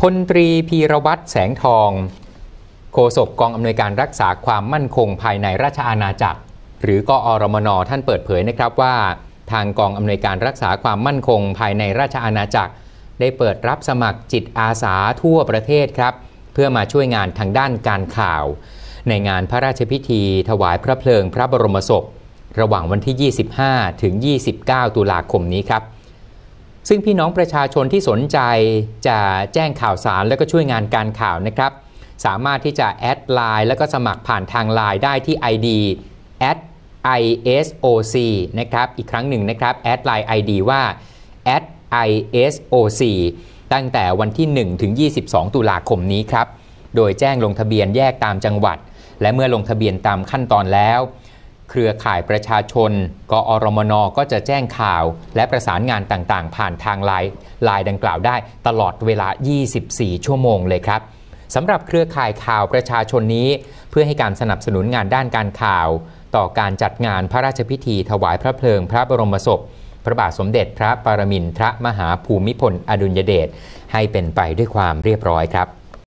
พลตรีพีรวัตรแสงทอง โฆษกกองอำนวยการรักษาความมั่นคงภายในราชอาณาจักร หรือกอรมนท่านเปิดเผยนะครับว่า ทางกองอำนวยการรักษาความมั่นคงภายในราชอาณาจักร ได้เปิดรับสมัครจิตอาสาทั่วประเทศครับ เพื่อมาช่วยงานทางด้านการข่าว ในงานพระราชพิธี ถวายพระเพลิงพระบรมศพระหว่างวันที่ 25 ถึง 29 ตุลาคมนี้ครับซึ่งพี่น้องประชาชนที่สนใจจะแจ้งข่าวสารและก็ช่วยงานการข่าวนะครับ สามารถที่จะแอดไลน์และก็สมัครผ่านทางไลน์ได้ที่ ID at isoc นะครับ อีกครั้งหนึ่งนะครับแอดไลน์ ID ว่า at isoc ตั้งแต่วันที่ 1 ถึง 22 ตุลาคมนี้ครับ โดยแจ้งลงทะเบียนแยกตามจังหวัด และเมื่อลงทะเบียนตามขั้นตอนแล้วเครือข่ายประชาชน กอรมน ก็จะแจ้งข่าว และประสานงานต่างๆ ผ่านทางไลน์ไลน์ดังกล่าวได้ตลอดเวลา 24 ชั่วโมงเลยครับสำหรับเครือข่ายข่าวประชาชนนี้เพื่อให้การสนับสนุนงานด้านการข่าว ต่อการจัดงานพระราชพิธีถวายพระเพลิงพระบรมศพ พระบาทสมเด็จพระปรมินทรมหาภูมิพลอดุลยเดชให้เป็นไปด้วยความเรียบร้อยครับ